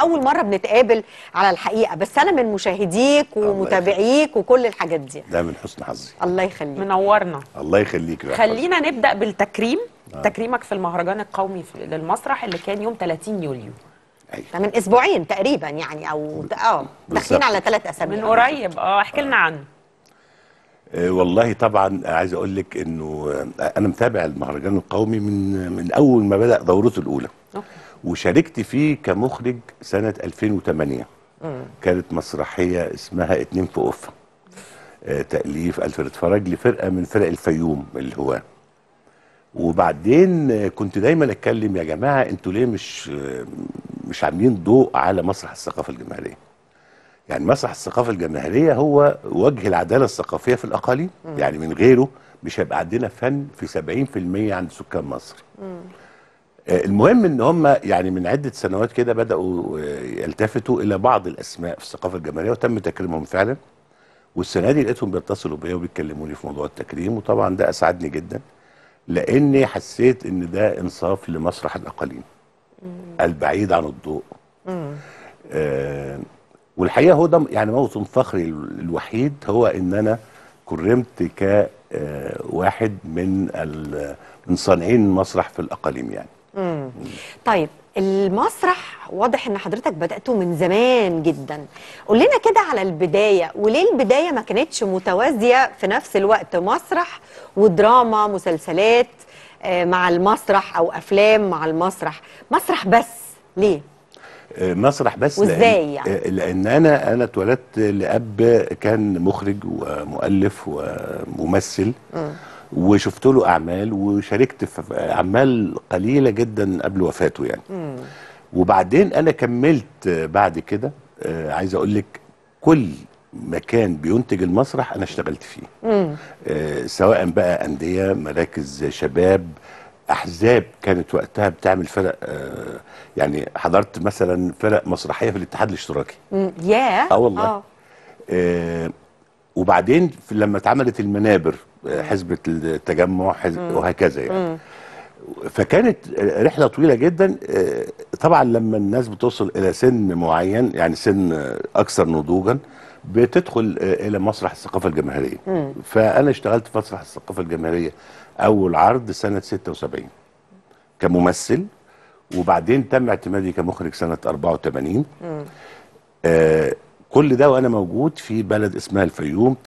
اول مره بنتقابل على الحقيقه بس انا من مشاهديك ومتابعيك وكل الحاجات دي ده من حسن حظي الله يخليك منورنا الله يخليك يا خلينا حسن. نبدا بالتكريم آه. تكريمك في المهرجان القومي في للمسرح اللي كان يوم 30 يوليو أيوة. من اسبوعين تقريبا يعني او اه داخلين على ثلاث اسابيع من قريب اه احكي لنا آه. عنه والله طبعا عايز اقول لك انه آه، انا متابع المهرجان القومي من من اول ما بدا دورته الاولى اوكي وشاركت فيه كمخرج سنة 2008 مم. كانت مسرحية اسمها اتنين في قفة آه تأليف ألفريد فرج لفرقة من فرق الفيوم الهواة وبعدين كنت دايما اتكلم يا جماعه انتوا ليه مش مش عاملين ضوء على مسرح الثقافه الجماهيريه يعني مسرح الثقافه الجماهيريه هو وجه العداله الثقافيه في الاقاليم يعني من غيره مش هيبقى عندنا فن في 70% عند سكان مصر آه، المهم ان هم يعني من عده سنوات كده بداوا آه، يلتفتوا الى بعض الاسماء في الثقافه الجماهيريه وتم تكريمهم فعلا والسنه دي لقيتهم بيتصلوا بيا وبيتكلموا لي في موضوع التكريم وطبعا ده اسعدني جدا لاني حسيت ان ده انصاف لمسرح الاقاليم البعيد عن الضوء آه والحقيقه هو ده يعني موطن فخري الوحيد هو ان انا كرمت كواحد آه، من من صانعين المسرح في الاقاليم يعني طيب المسرح واضح ان حضرتك بداته من زمان جدا قول لنا كده على البدايه وليه البدايه ما كانتش متوازيه في نفس الوقت مسرح ودراما مسلسلات آه، مع المسرح او افلام مع المسرح مسرح بس ليه آه، مسرح بس وازاي يعني؟ آه، لان انا انا اتولدت لاب كان مخرج ومؤلف وممثل م. وشفت له اعمال وشاركت في اعمال قليله جدا قبل وفاته يعني مم. وبعدين انا كملت بعد كده آه، عايز اقول لك كل مكان بينتج المسرح انا اشتغلت فيه مم. آه، سواء بقى انديه مراكز شباب احزاب كانت وقتها بتعمل فرق آه، يعني حضرت مثلا فرق مسرحيه في الاتحاد الاشتراكي ياه yeah. اه والله آه وبعدين لما اتعملت المنابر آه، حزبة التجمع حزب وهكذا يعني فكانت رحله طويله جدا آه، طبعا لما الناس بتوصل الى سن معين يعني سن آه، اكثر نضوجا بتدخل الى مسرح الثقافه الجماهيريه فانا اشتغلت في مسرح الثقافه الجماهيريه اول عرض سنه 76 كممثل وبعدين تم اعتمادي كمخرج سنه 84 آه كل ده وانا موجود في بلد اسمها الفيوم